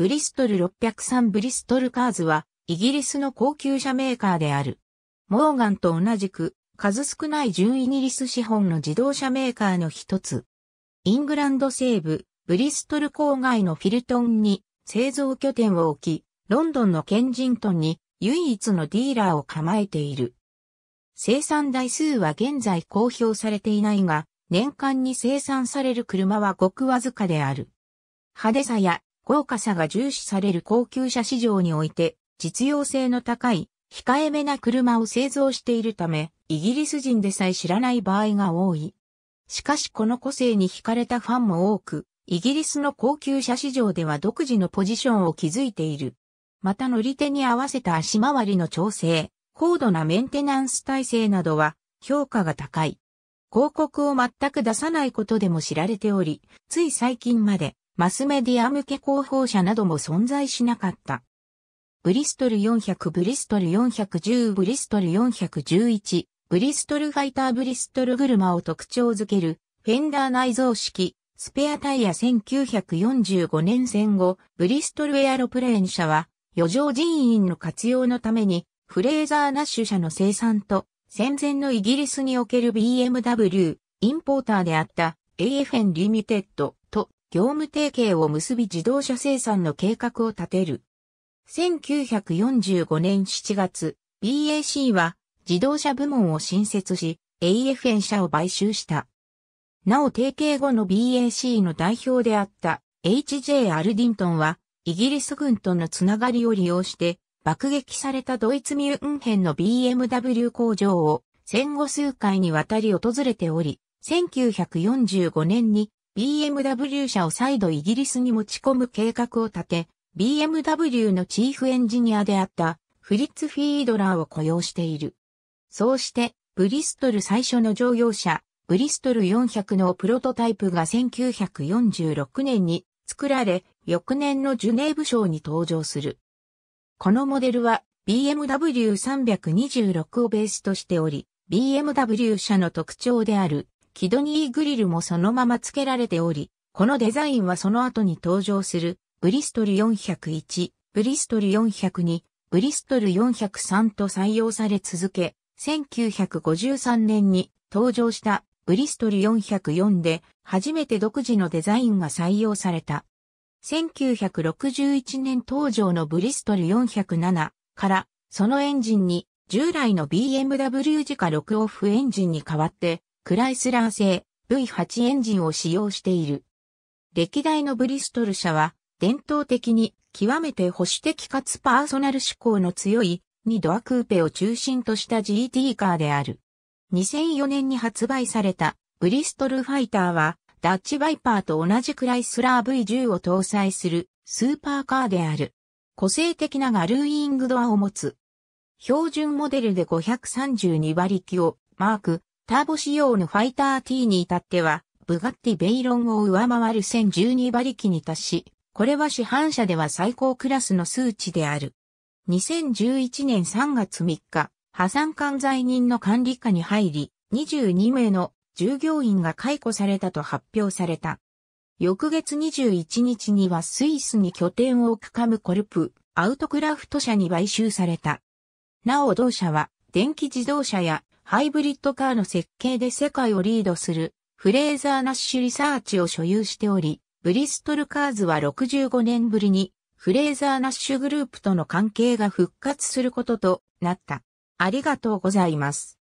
ブリストル603ブリストルカーズは、イギリスの高級車メーカーである。モーガンと同じく、数少ない純イギリス資本の自動車メーカーの一つ。イングランド西部、ブリストル郊外のフィルトンに製造拠点を置き、ロンドンのケンジントンに唯一のディーラーを構えている。生産台数は現在公表されていないが、年間に生産される車はごくわずかである。派手さや豪華さが重視される高級車市場において、実用性の高い、控えめな車を製造しているため、イギリス人でさえ知らない場合が多い。しかしこの個性に惹かれたファンも多く、イギリスの高級車市場では独自のポジションを築いている。また乗り手に合わせた足回りの調整、高度なメンテナンス体制などは評価が高い。広告を全く出さないことでも知られており、つい最近までマスメディア向け広報車なども存在しなかった。ブリストル400ブリストル410ブリストル411ブリストルファイターブリストル車を特徴づけるフェンダー内蔵式スペアタイヤ1945年戦後ブリストルエアロプレーン車は余剰人員の活用のためにフレーザー・ナッシュ社の生産と戦前のイギリスにおける BMW インポーターであった AFN リミテッド業務提携を結び自動車生産の計画を立てる。1945年7月、BAC は自動車部門を新設し、AFN 社を買収した。なお提携後の BAC の代表であった HJ アルディントンは、イギリス軍とのつながりを利用して、爆撃されたドイツミュンヘンの BMW 工場を戦後数回にわたり訪れており、1945年に BMW 車を再度イギリスに持ち込む計画を立て、BMW のチーフエンジニアであったフリッツ・フィードラーを雇用している。そうして、ブリストル最初の乗用車、ブリストル400のプロトタイプが1946年に作られ、翌年のジュネーブ賞に登場する。このモデルは BMW326 をベースとしており、BMW 車の特徴であるキドニーグリルもそのまま付けられており、このデザインはその後に登場するブリストル401、ブリストル402、ブリストル403と採用され続け、1953年に登場したブリストル404で初めて独自のデザインが採用された。1961年登場のブリストル407からそのエンジンに従来の BMW 自家6オフエンジンに代わってクライスラー製 V8 エンジンを使用している。歴代のブリストル社は、伝統的に極めて保守的かつパーソナル志向の強い2ドアクーペを中心とした GT カーである。2004年に発売されたブリストルファイターはダッチバイパーと同じクライスラー V10 を搭載するスーパーカーである。個性的なガルーイングドアを持つ。標準モデルで532馬力をマークターボ仕様のファイター T に至っては、ブガッティベイロンを上回る1012馬力に達し、これは市販車では最高クラスの数値である。2011年3月3日、破産管財人の管理下に入り、22名の従業員が解雇されたと発表された。翌月21日にはスイスに拠点を置くカムコルプ、アウトクラフト社に買収された。なお同社は電気自動車やハイブリッドカーの設計で世界をリードするフレーザー・ナッシュ・リサーチを所有しており、ブリストル・カーズは65年ぶりにフレーザー・ナッシュグループとの関係が復活することとなった。ありがとうございます。